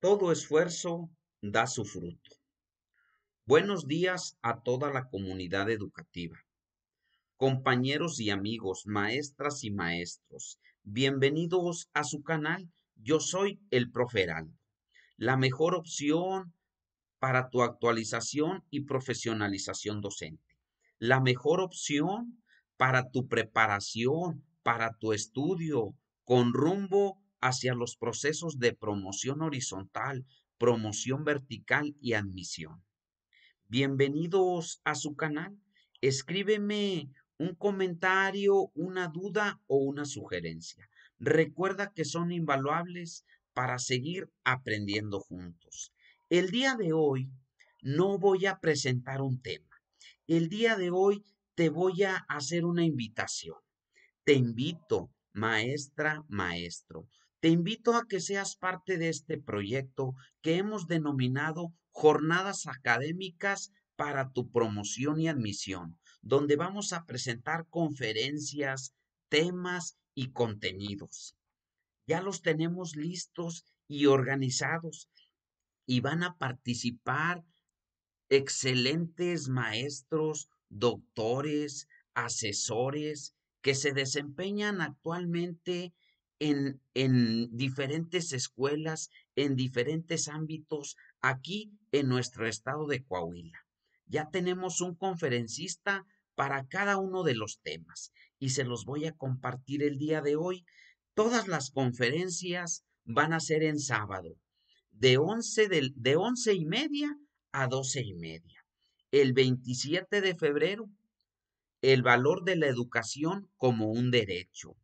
todo esfuerzo da su fruto. Buenos días a toda la comunidad educativa. Compañeros y amigos, maestras y maestros, bienvenidos a su canal. Yo soy el Proferal. La mejor opción para tu actualización y profesionalización docente. La mejor opción para tu preparación, para tu estudio, con rumbo hacia los procesos de promoción horizontal, promoción vertical y admisión. Bienvenidos a su canal. Escríbeme un comentario, una duda o una sugerencia. Recuerda que son invaluables para seguir aprendiendo juntos. El día de hoy no voy a presentar un tema. El día de hoy te voy a hacer una invitación. Te invito, maestra, maestro, te invito a que seas parte de este proyecto que hemos denominado Jornadas Académicas para tu promoción y admisión, donde vamos a presentar conferencias, temas y contenidos. Ya los tenemos listos y organizados y van a participar excelentes maestros, doctores, asesores que se desempeñan actualmente en, diferentes escuelas, en diferentes ámbitos, aquí en nuestro estado de Coahuila. Ya tenemos un conferencista para cada uno de los temas y se los voy a compartir el día de hoy. Todas las conferencias van a ser en sábado, de 11 de, de once y media a doce y media. El 27 de febrero, el valor de la educación como un derecho.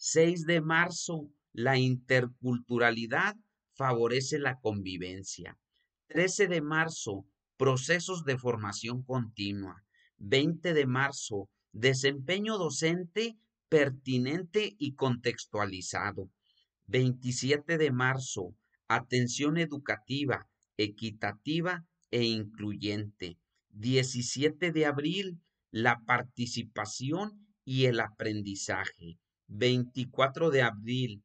6 de marzo, la interculturalidad favorece la convivencia. 13 de marzo, procesos de formación continua. 20 de marzo, desempeño docente pertinente y contextualizado. 27 de marzo, atención educativa, equitativa e incluyente. 17 de abril, la participación y el aprendizaje. 24 de abril,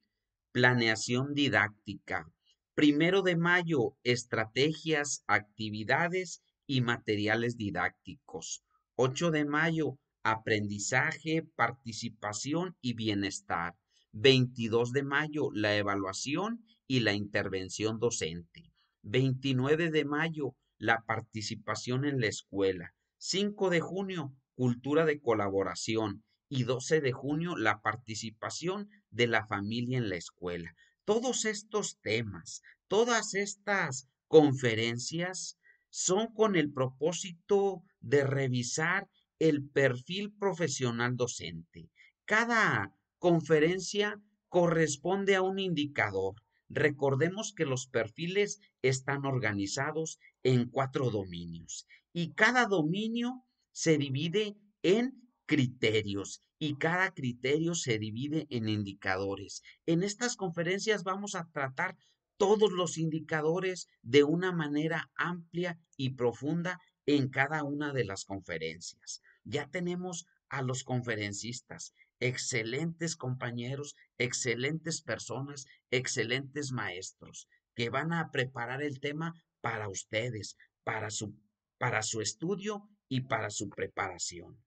planeación didáctica. Primero de mayo, estrategias, actividades y materiales didácticos. 8 de mayo, aprendizaje, participación y bienestar. 22 de mayo, la evaluación y la intervención docente. 29 de mayo, la participación en la escuela. 5 de junio, cultura de colaboración y 12 de junio la participación de la familia en la escuela. Todos estos temas, todas estas conferencias son con el propósito de revisar el perfil profesional docente. Cada conferencia corresponde a un indicador. Recordemos que los perfiles están organizados en cuatro dominios y cada dominio se divide en criterios y cada criterio se divide en indicadores. En estas conferencias vamos a tratar todos los indicadores de una manera amplia y profunda en cada una de las conferencias. Ya tenemos a los conferencistas, excelentes compañeros, excelentes personas, excelentes maestros que van a preparar el tema para ustedes, para su, para su estudio y para su preparación.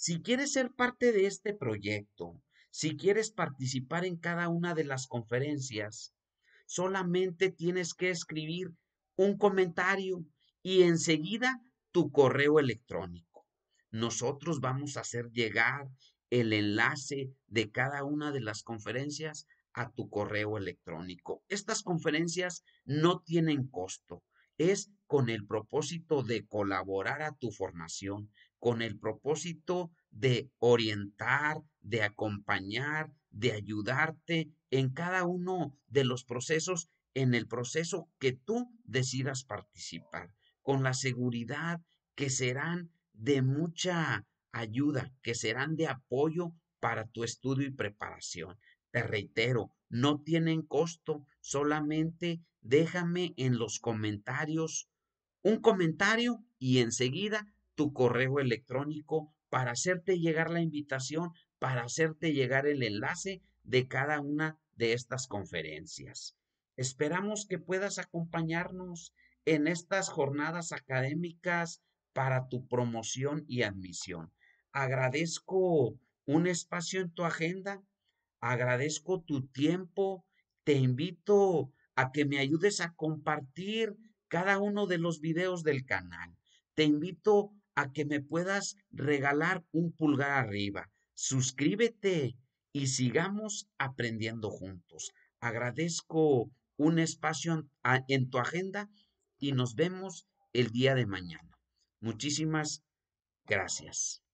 Si quieres ser parte de este proyecto, si quieres participar en cada una de las conferencias, solamente tienes que escribir un comentario y enseguida tu correo electrónico. Nosotros vamos a hacer llegar el enlace de cada una de las conferencias a tu correo electrónico. Estas conferencias no tienen costo, es con el propósito de colaborar a tu formación, con el propósito de orientar, de acompañar, de ayudarte en cada uno de los procesos, en el proceso que tú decidas participar, con la seguridad que serán de mucha ayuda, que serán de apoyo para tu estudio y preparación. Te reitero, no tienen costo, solamente déjame en los comentarios un comentario y enseguida tu correo electrónico para hacerte llegar la invitación, para hacerte llegar el enlace de cada una de estas conferencias. Esperamos que puedas acompañarnos en estas jornadas académicas para tu promoción y admisión. Agradezco un espacio en tu agenda, agradezco tu tiempo, te invito a que me ayudes a compartir cada uno de los videos del canal. Te invito a que me puedas regalar un pulgar arriba. Suscríbete y sigamos aprendiendo juntos. Agradezco un espacio en tu agenda y nos vemos el día de mañana. Muchísimas gracias.